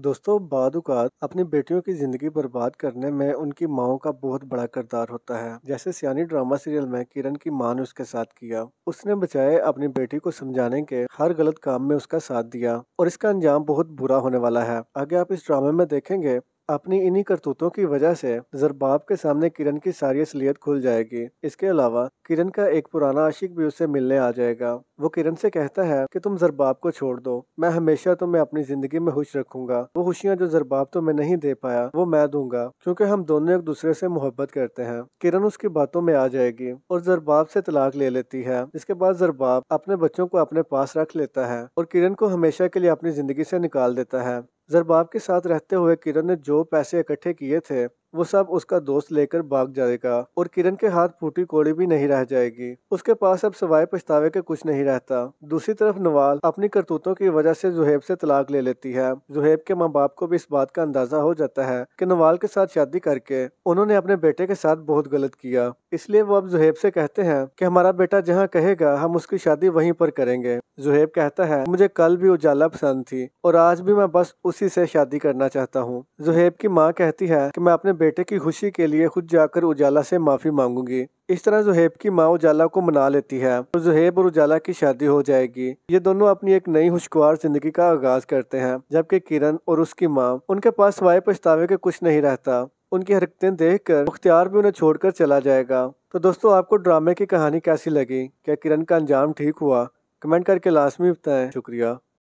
दोस्तों बाद अपनी बेटियों की जिंदगी बर्बाद करने में उनकी माओ का बहुत बड़ा किरदार होता है जैसे सियानी ड्रामा सीरियल में किरण की माँ ने उसके साथ किया उसने बचाए अपनी बेटी को समझाने के हर गलत काम में उसका साथ दिया और इसका अंजाम बहुत बुरा होने वाला है आगे आप इस ड्रामे में देखेंगे अपनी इन्हीं करतूतों की वजह से जरबाब के सामने किरण की सारी असलियत खुल जाएगी इसके अलावा किरण का एक पुराना आशिक भी उससे मिलने आ जाएगा वो किरण से कहता है कि तुम जरबाब को छोड़ दो मैं हमेशा तुम्हें अपनी जिंदगी में खुश रखूंगा वो खुशियाँ जो जरबाब तुम्हें नहीं दे पाया वो मैं दूंगा क्योंकि हम दोनों एक दूसरे से मोहब्बत करते हैं किरण उसकी बातों में आ जाएगी और जरबाब से तलाक ले लेती है इसके बाद जरबाब अपने बच्चों को अपने पास रख लेता है और किरण को हमेशा के लिए अपनी जिंदगी से निकाल देता है जरबाब के साथ रहते हुए किरण ने जो पैसे इकट्ठे किए थे वो सब उसका दोस्त लेकर भाग जाएगा और किरण के हाथ फूटी कोड़ी भी नहीं रह जाएगी उसके पास अब सवाए पछतावे के कुछ नहीं रहता दूसरी तरफ नवाल अपनी करतूतों की वजह से जुहेब से तलाक ले लेती है जुहेब के माँ बाप को भी इस बात का अंदाजा हो जाता है कि नवाल के साथ शादी करके उन्होंने अपने बेटे के साथ बहुत गलत किया इसलिए वो अब जुहेब से कहते हैं कि हमारा बेटा जहाँ कहेगा हम उसकी शादी वहीं पर करेंगे जुहेब कहता है मुझे कल भी उजाला पसंद थी और आज भी मैं बस उसी से शादी करना चाहता हूँ जुहेब की माँ कहती है कि मैं अपने बेटे की खुशी के लिए खुद जाकर उजाला से माफ़ी मांगूंगी इस तरह जुहेब की माँ उजाला को मना लेती है तो जुहेब और उजाला की शादी हो जाएगी ये दोनों अपनी एक नई खुशगवार जिंदगी का आगाज करते हैं जबकि किरण और उसकी माँ उनके पास सवाए पछतावे के कुछ नहीं रहता उनकी हरकतें देख कर मुख्तियार भी उन्हें छोड़कर चला जाएगा तो दोस्तों आपको ड्रामे की कहानी कैसी लगी क्या किरण का अंजाम ठीक हुआ कमेंट करके लाजमी बताएं शुक्रिया